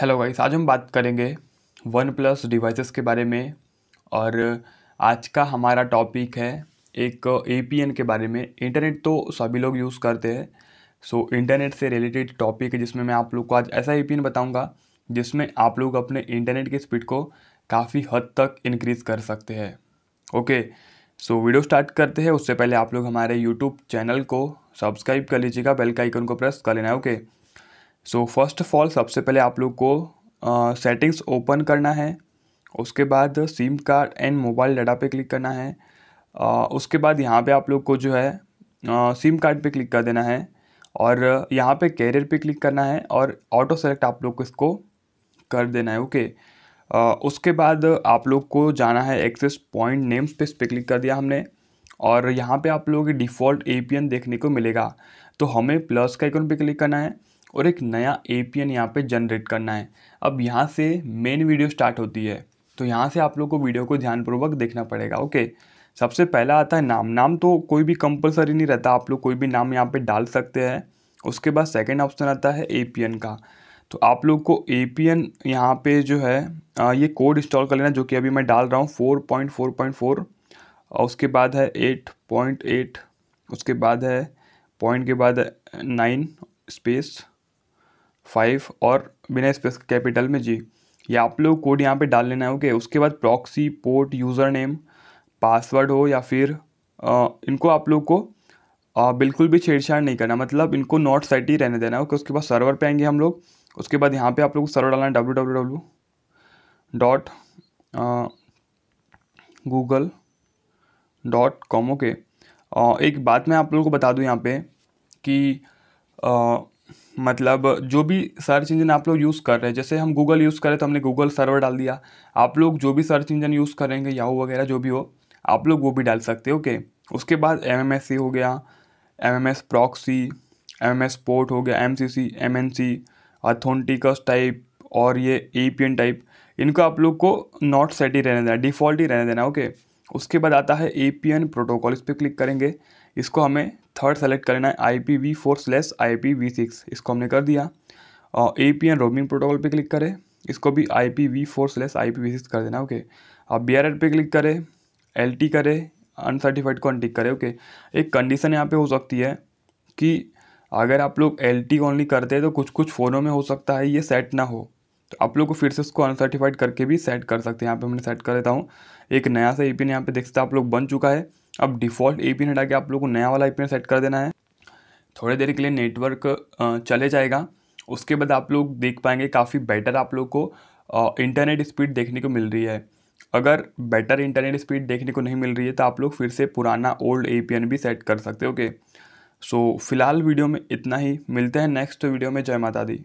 Hello guys आज हम बात करेंगे वन प्लस डिवाइसेस के बारे में और आज का हमारा टॉपिक है एक ए के बारे में इंटरनेट तो सभी लोग यूज़ करते हैं सो इंटरनेट से रिलेटेड टॉपिक है जिसमें मैं आप लोग को आज ऐसा ए बताऊंगा जिसमें आप लोग अपने इंटरनेट की स्पीड को काफ़ी हद तक इनक्रीज़ कर सकते हैं ओके सो वीडियो स्टार्ट करते हैं उससे पहले आप लोग हमारे यूट्यूब चैनल को सब्सक्राइब कर लीजिएगा बेल का आइकन को प्रेस कर लेना है okay okay? So first of all सबसे पहले आप लोग को सेटिंग्स uh, ओपन करना है उसके बाद SIM card and mobile data पे क्लिक करना है uh, उसके बाद यहाँ पे आप लोग को जो है सिम कार्ड पे क्लिक कर देना है और यहाँ पे कैरियर पे क्लिक करना है और ऑटो सेलेक्ट आप लोग को इसको कर देना है ओके okay. Uh, उसके बाद आप लोग को जाना है एक्सेस पॉइंट पे इस पर क्लिक कर दिया हमने और यहाँ पे आप लोग डिफ़ॉल्ट ए देखने को मिलेगा तो हमें प्लस का आइकन पे क्लिक करना है और एक नया ए पी एन यहाँ पर जनरेट करना है अब यहाँ से मेन वीडियो स्टार्ट होती है तो यहाँ से आप लोग को वीडियो को ध्यानपूर्वक देखना पड़ेगा ओके सबसे पहला आता है नाम नाम तो कोई भी कंपलसरी नहीं रहता आप लोग कोई भी नाम यहाँ पर डाल सकते हैं उसके बाद सेकेंड ऑप्शन आता है ए पी एन का तो आप लोग को ए पी एन यहाँ पर जो है ये कोड इंस्टॉल कर लेना जो कि अभी मैं डाल रहा हूँ four point four point four उसके बाद है एट पॉइंट एट उसके बाद है पॉइंट के बाद नाइन स्पेस फाइव और बिना स्पेस कैपिटल में जी ये आप लोग कोड यहाँ पे डाल लेना है ओके उसके बाद proxy port user name password हो या फिर आ, इनको आप लोग को आ, बिल्कुल भी छेड़छाड़ नहीं करना मतलब इनको नॉट सेट ही रहने देना है ओके उसके बाद सर्वर पे आएंगे हम लोग उसके बाद यहाँ पे आप लोग को सर्वर डालना है W W W dot Google dot com okay एक बात मैं आप लोग को बता दूँ यहाँ पर कि आ, मतलब जो भी सर्च इंजन आप लोग यूज़ कर रहे हैं जैसे हम गूगल यूज़ करें तो हमने गूगल सर्वर डाल दिया आप लोग जो भी सर्च इंजन यूज़ करेंगे याहू वगैरह जो भी हो आप लोग वो भी डाल सकते हो ओके उसके बाद एम एम एस सी हो गया M M S proxy M M S port हो गया M C C M N C authentication type और ये ए पी एन टाइप इनको आप लोग को नॉट सेट ही रहने देना डिफ़ॉल्ट ही रहने देना ओके उसके बाद आता है ए पी एन प्रोटोकॉल इस पर क्लिक करेंगे इसको हमें थर्ड सेलेक्ट करना है I P V four slash I P V six इसको हमने कर दिया और A P N roaming protocol पे क्लिक करें इसको भी I P V four slash I P V six कर देना ओके अब बी आर एड पे क्लिक करें एल टी करें अनसर्टिफाइड को अनटिक करें ओके एक कंडीशन यहाँ पे हो सकती है कि अगर आप लोग एल टी ओनली करते हैं तो कुछ कुछ फ़ोनों में हो सकता है ये सेट ना हो तो आप लोग को फिर से उसको अनसर्टिफाइड करके भी सेट कर सकते हैं यहाँ पे मैंने सेट कर देता हूँ एक नया सा ए पी एन यहाँ पर देख सकते हैं आप लोग बन चुका है अब डिफ़ॉल्ट ए पिन हटा के आप लोग को नया वाला ए पिन सेट कर देना है थोड़ी देर के लिए नेटवर्क चले जाएगा उसके बाद आप लोग देख पाएंगे काफ़ी बेटर आप लोग को इंटरनेट स्पीड देखने को मिल रही है अगर बेटर इंटरनेट स्पीड देखने को नहीं मिल रही है तो आप लोग फिर से पुराना ओल्ड ए भी सेट कर सकते हो ओके सो फिलहाल वीडियो में इतना ही मिलते हैं नेक्स्ट वीडियो में जय माता दी